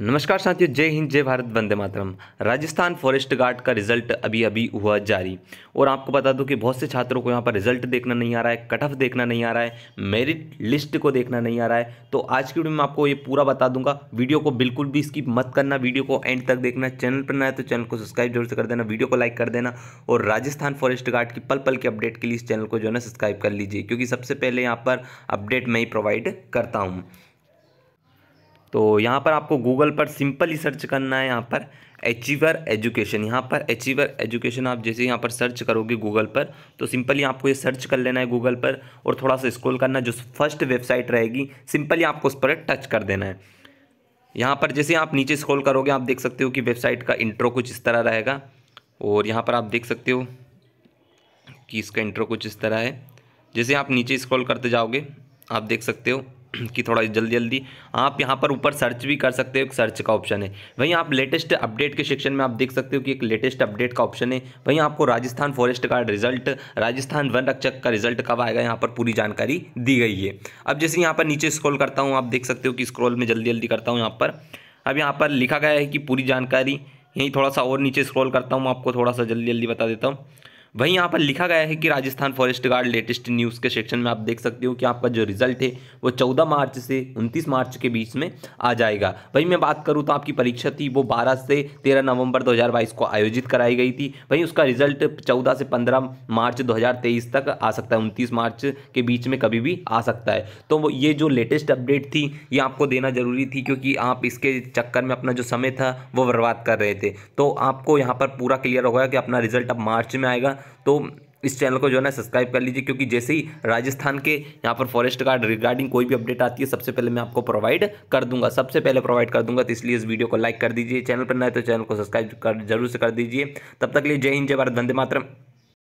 नमस्कार साथियों जय हिंद जय भारत वंदे मातरम राजस्थान फॉरेस्ट गार्ड का रिजल्ट अभी अभी हुआ जारी और आपको बता दूं कि बहुत से छात्रों को यहाँ पर रिजल्ट देखना नहीं आ रहा है कट ऑफ देखना नहीं आ रहा है मेरिट लिस्ट को देखना नहीं आ रहा है तो आज की वीडियो में आपको ये पूरा बता दूंगा वीडियो को बिल्कुल भी स्किप मत करना वीडियो को एंड तक देखना चैनल पर ना है तो चैनल को सब्सक्राइब जरूर से कर देना वीडियो को लाइक कर देना और राजस्थान फॉरेस्ट गार्ड की पल पल की अपडेट के लिए इस चैनल को जो है ना सब्सक्राइब कर लीजिए क्योंकि सबसे पहले यहाँ पर अपडेट मैं ही प्रोवाइड करता हूँ तो यहाँ पर आपको गूगल पर सिंपल ही सर्च करना है यहाँ पर अचीवर एजुकेशन यहाँ पर अचीवर एजुकेशन आप जैसे यहाँ पर सर्च करोगे गूगल पर तो सिंपली आपको ये सर्च कर लेना है गूगल पर और थोड़ा सा स्क्रॉल करना जो फर्स्ट वेबसाइट रहेगी सिंपली आपको उस पर टच कर देना है यहाँ पर जैसे आप नीचे स्क्रॉल करोगे आप देख सकते हो कि वेबसाइट का इंट्रो कुछ इस तरह रहेगा और यहाँ पर आप देख सकते हो कि इसका इंट्रो कुछ इस तरह है जैसे आप नीचे स्क्रॉल करते जाओगे आप देख सकते हो कि थोड़ा जल्दी जल्दी आप यहाँ पर ऊपर सर्च भी कर सकते हो एक सर्च का ऑप्शन है वहीं आप लेटेस्ट अपडेट के सेक्शन में आप देख सकते हो कि एक लेटेस्ट अपडेट का ऑप्शन है वहीं आपको राजस्थान फॉरेस्ट का रिजल्ट राजस्थान वन रक्षक का रिजल्ट कब आएगा यहाँ पर पूरी जानकारी दी गई है अब जैसे यहाँ पर नीचे स्क्रॉल करता हूँ आप देख सकते हो कि स्क्रॉल में जल्दी जल्दी करता हूँ यहाँ पर अब यहाँ पर लिखा गया है कि पूरी जानकारी यहीं थोड़ा सा और नीचे स्क्रॉल करता हूँ आपको थोड़ा सा जल्दी जल्दी बता देता हूँ वहीं यहाँ पर लिखा गया है कि Rajasthan forest guard latest news के सेक्शन में आप देख सकते हो कि आपका जो रिजल्ट है वो चौदह मार्च से उनतीस मार्च के बीच में आ जाएगा वहीं मैं बात करूँ तो आपकी परीक्षा थी वो बारह से तेरह नवंबर 2022 को आयोजित कराई गई थी वहीं उसका रिजल्ट चौदह से पंद्रह मार्च 2023 तक आ सकता है उनतीस मार्च के बीच में कभी भी आ सकता है तो ये जो लेटेस्ट अपडेट थी ये आपको देना ज़रूरी थी क्योंकि आप इसके चक्कर में अपना जो समय था वो बर्बाद कर रहे थे तो आपको यहाँ पर पूरा क्लियर होगा कि अपना रिजल्ट अब मार्च में आएगा तो इस चैनल को जो है ना सब्सक्राइब कर लीजिए क्योंकि जैसे ही राजस्थान के यहाँ पर फॉरेस्ट गार्ड रिगार्डिंग कोई भी अपडेट आती है सबसे पहले मैं आपको प्रोवाइड कर दूंगा सबसे पहले प्रोवाइड कर दूंगा तो इसलिए इस वीडियो को लाइक कर दीजिए चैनल पर नए तो चैनल को सब्सक्राइब कर जरूर से कर दीजिए तब तक लिए जय हिंद जय भारत धंधे मात्र